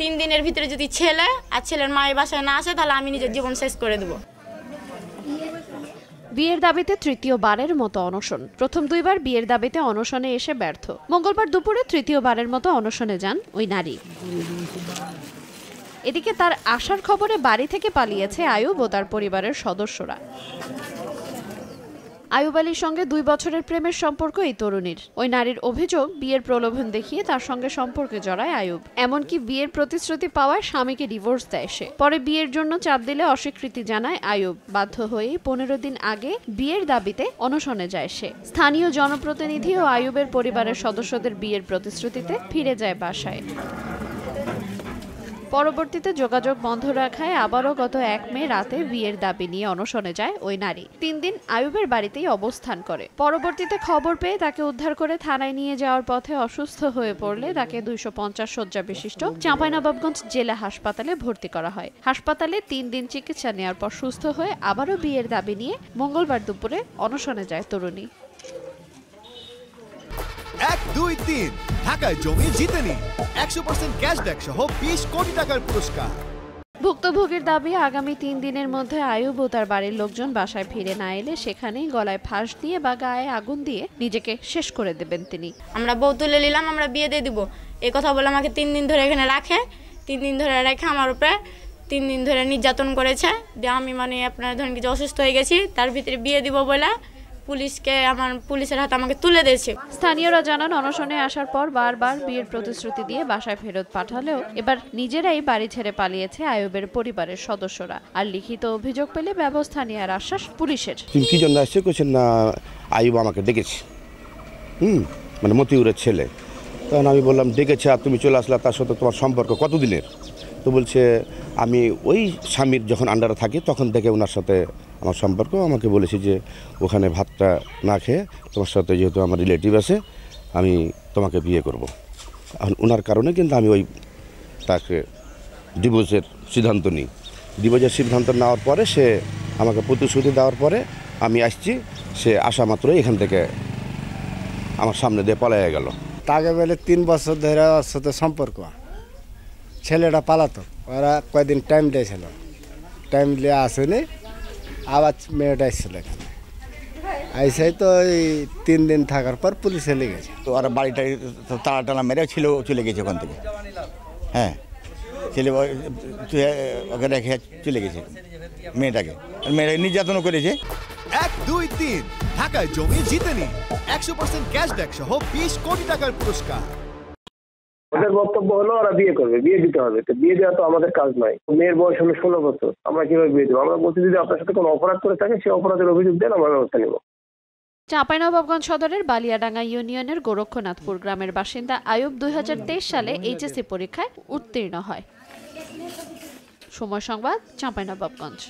তিন দিনের ভিতরে যদি ছেলে আর ছেলের মায়ের বাসায় না আসে তাহলে আমি নিজের জীবন শেষ করে দেবো বিয়ের দাবিতে তৃতীয়বারের মতো অনশন প্রথম দুইবার বিয়ের দাবিতে অনশনে এসে ব্যর্থ মঙ্গলবার দুপুরে তৃতীয়বারের মতো অনশনে যান ওই নারী এদিকে তার আসার খবরে বাড়ি থেকে পালিয়েছে আয়ুব ও তার পরিবারের সদস্যরা আয়ুব আলীর সঙ্গে দুই বছরের প্রেমের সম্পর্ক এই তরুণীর ওই নারীর অভিযোগ বিয়ের প্রলোভন দেখিয়ে তার সঙ্গে সম্পর্কে জড়ায় আয়ুব এমনকি বিয়ের প্রতিশ্রুতি পাওয়ায় স্বামীকে ডিভোর্স দেয় সে পরে বিয়ের জন্য চাপ দিলে অস্বীকৃতি জানায় আয়ুব বাধ্য হয়ে পনেরো দিন আগে বিয়ের দাবিতে অনশনে যায় সে স্থানীয় জনপ্রতিনিধি ও আয়ুবের পরিবারের সদস্যদের বিয়ের প্রতিশ্রুতিতে ফিরে যায় বাসায় পরবর্তীতে যোগাযোগ বন্ধ রাখায় আবারও গত এক মে রাতে বিয়ের দাবি নিয়ে অনশনে যায় ওই নারী তিন দিন আয়ুবের বাড়িতেই অবস্থান করে পরবর্তীতে খবর পেয়ে তাকে উদ্ধার করে থানায় নিয়ে যাওয়ার পথে অসুস্থ হয়ে পড়লে তাকে দুইশো পঞ্চাশ শয্যা বিশিষ্ট চাঁপাইনবাবগঞ্জ জেলা হাসপাতালে ভর্তি করা হয় হাসপাতালে তিন দিন চিকিৎসা নেওয়ার পর সুস্থ হয়ে আবারও বিয়ের দাবি নিয়ে মঙ্গলবার দুপুরে অনশনে যায় তরুণী এক দুই তিন ঢাকায় জমি জিতে নিন একশো পার্সেন্ট ক্যাশব্যাক সহ বিশ কোটি টাকার পুরস্কার ভুক্তভোগীর দাবি আগামী তিন দিনের মধ্যে আয়ুব ও তার বাড়ির লোকজন বাসায় ফিরে না এলে সেখানেই গলায় ফাঁস দিয়ে বা গায়ে আগুন দিয়ে নিজেকে শেষ করে দেবেন তিনি আমরা বউ তুলে নিলাম আমরা বিয়ে দিয়ে দিব এ কথা বলে আমাকে তিন দিন ধরে এখানে রাখে তিন দিন ধরে রেখে আমার উপরে তিন দিন ধরে নির্যাতন করেছে দিয়ে আমি মানে আপনার ধরেন কিছু অসুস্থ হয়ে গেছি তার ভিতরে বিয়ে দিব বলে পুলিশকে আমার পুলিশের হাতে আমাকে তুলে দিয়েছে স্থানীয়রা জানান অনশনে আসার পর বারবার বিয়ের প্রতিশ্রুতি দিয়ে বাসায় ফেরত পাঠালেও এবার নিজেরাই বাড়ি ছেড়ে পালিয়েছে আয়ুবের পরিবারের সদস্যরা আর লিখিত অভিযোগ পেলে ব্যবস্থা নেওয়ার আশ্বাস পুলিশের কি জন্য আসছে করছেন না আয়ুব আমাকে ডেকেছে হুম মানে মতিউরের ছেলে তখন আমি বললাম ডেকেছে আর তুমি চলে আসলা তার সাথে তোমার সম্পর্ক কতদিনের তো বলছে আমি ওই স্বামীর যখন আন্ডারে থাকি তখন দেখে ওনার সাথে আমার সম্পর্ক আমাকে বলেছে যে ওখানে ভাতটা না খেয়ে তোমার সাথে যেহেতু আমার রিলেটিভ আছে আমি তোমাকে বিয়ে করব। এখন ওনার কারণে কিন্তু আমি ওই তাকে ডিভোর্সের সিদ্ধান্ত নিই ডিভোর্সের সিদ্ধান্ত নেওয়ার পরে সে আমাকে প্রতিশ্রুতি দেওয়ার পরে আমি আসছি সে আসা মাত্রই এখান থেকে আমার সামনে দিয়ে পালাইয়া গেল তাকে বেলে তিন বছর ধরে ওর সাথে সম্পর্ক ছেলেটা পালাতো ওরা কয়েকদিন টাইম দিয়েছিল টাইম দিয়ে আসেনি আবার মেয়েটা এসেছিল এখানে আইসাই তো এই তিন দিন থাকার পর পুলিশে লেগেছে তো আর বাড়িটা তাড়া টানা মেরে ছিল চলে গেছে ওখান থেকে হ্যাঁ ছেলে ওকে রেখে চলে গেছে মেয়েটাকে মেয়েটাকে নির্যাতনও করেছে এক দুই তিন ঢাকায় জমি জিতে নি একশো পার্সেন্ট ক্যাশব্যাক সহ বিশ কোটি টাকার পুরস্কার ওদের বক্তব্য হলো ওরা বিয়ে করবে বিয়ে দিতে হবে তো বিয়ে দেওয়া তো আমাদের কাজ নয় মেয়ের বয়স হলো ষোলো বছর আমরা কিভাবে বিয়ে দেবো আমরা বলছি যদি আপনার সাথে কোনো অপরাধ করে থাকে সে অপরাধের অভিযোগ দেন আমরা ব্যবস্থা নেবো চাঁপাইনবাবগঞ্জ সদরের বালিয়াডাঙ্গা ইউনিয়নের গোরক্ষনাথপুর গ্রামের বাসিন্দা আয়ুব দুই সালে এইচএসসি পরীক্ষায় উত্তীর্ণ হয় সময় সংবাদ চাঁপাইনবাবগঞ্জ